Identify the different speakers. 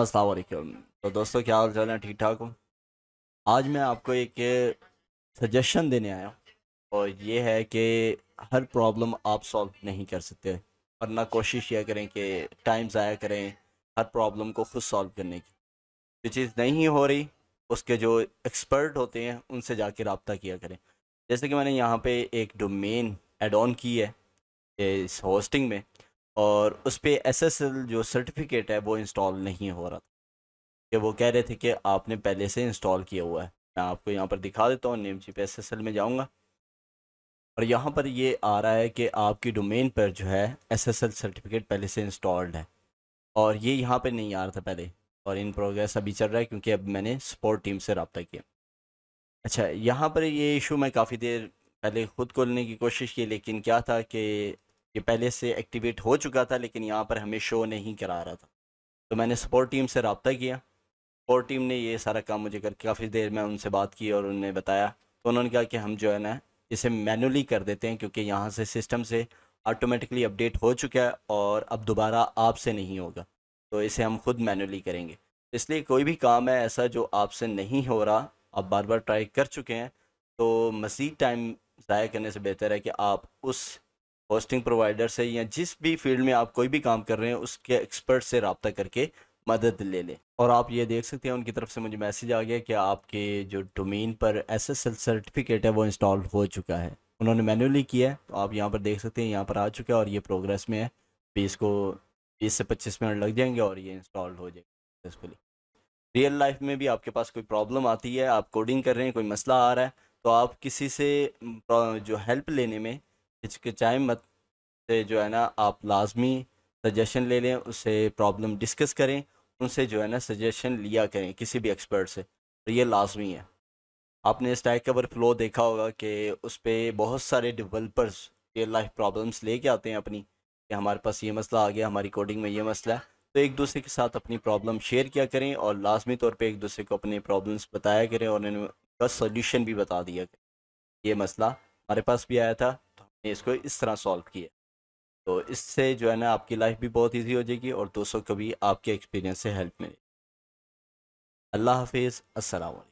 Speaker 1: असलकम तो दोस्तों क्या हाल चाल है ठीक ठाक हूँ आज मैं आपको एक सजेशन देने आया हूँ और ये है कि हर प्रॉब्लम आप सॉल्व नहीं कर सकते वरना कोशिश यह करें कि टाइम ज़ाया करें हर प्रॉब्लम को खुद सॉल्व करने की जो चीज़ नहीं हो रही उसके जो एक्सपर्ट होते हैं उनसे जाके रबता किया करें जैसे कि मैंने यहाँ पे एक डोमेन एड ऑन की है इस होस्टिंग में और उस पर एस एस एल जो सर्टिफिकेट है वो इंस्टॉल नहीं हो रहा था कि वो कह रहे थे कि आपने पहले से इंस्टॉल किया हुआ है मैं आपको यहाँ पर दिखा देता हूँ Namecheap S S L में जाऊँगा और यहाँ पर ये आ रहा है कि आपकी डोमेन पर जो है एस एस एल सर्टिफिकेट पहले से इंस्टॉल्ड है और ये यहाँ पर नहीं आ रहा था पहले और इन प्रोग्रेस अभी चल रहा है क्योंकि अब मैंने सपोर्ट टीम से रबता किया अच्छा यहाँ पर ये इशू मैं काफ़ी देर पहले ख़ुद खोलने की कोशिश की लेकिन क्या था कि ये पहले से एक्टिवेट हो चुका था लेकिन यहाँ पर हमें शो नहीं करा रहा था तो मैंने सपोर्ट टीम से रबता किया सपोर्ट टीम ने ये सारा काम मुझे करके काफ़ी देर में उनसे बात की और उन्होंने बताया तो उन्होंने कहा कि हम जो है ना इसे मैनुअली कर देते हैं क्योंकि यहाँ से सिस्टम से ऑटोमेटिकली अपडेट हो चुका है और अब दोबारा आपसे नहीं होगा तो इसे हम खुद मैनुअली करेंगे इसलिए कोई भी काम है ऐसा जो आपसे नहीं हो रहा आप बार बार ट्राई कर चुके हैं तो मज़ीद टाइम ज़ाया करने से बेहतर है कि आप उस होस्टिंग प्रोवाइडर से या जिस भी फील्ड में आप कोई भी काम कर रहे हैं उसके एक्सपर्ट से रबता करके मदद ले लें और आप ये देख सकते हैं उनकी तरफ से मुझे मैसेज आ गया कि आपके जो डोमेन पर एस एस एल सर्टिफिकेट है वो इंस्टॉल हो चुका है उन्होंने मैनुअली किया है तो आप यहाँ पर देख सकते हैं यहाँ पर आ चुका है और ये प्रोग्रेस में है बीस को बीस से पच्चीस मिनट लग जाएंगे और ये इंस्टॉल हो जाएगा सक्सेसफुली रियल लाइफ में भी आपके पास कोई प्रॉब्लम आती है आप कोडिंग कर रहे हैं कोई मसला आ रहा है तो आप किसी से जो हेल्प लेने में हिचकिचाएं मत से जो है ना आप लाजमी सजेशन ले लें उससे प्रॉब्लम डिस्कस करें उनसे जो है ना सजेशन लिया करें किसी भी एक्सपर्ट से तो ये लाजमी है आपने स्टैक कवर फ्लो देखा होगा कि उस पर बहुत सारे डिवेलपर्स ये लाइफ प्रॉब्लम्स ले के आते हैं अपनी कि हमारे पास ये मसला आ गया हमारी कोडिंग में ये मसला है तो एक दूसरे के साथ अपनी प्रॉब्लम शेयर किया करें और लाजमी तौर पे एक दूसरे को अपने प्रॉब्लम्स बताया करें और उनका सोल्यूशन भी बता दिया करें ये मसला हमारे पास भी आया था ने इसको इस तरह सॉल्व किया तो इससे जो है ना आपकी लाइफ भी बहुत ईजी हो जाएगी और दोस्तों को भी आपके एक्सपीरियंस से हेल्प मिलेगी अल्लाह हाफिज़ असल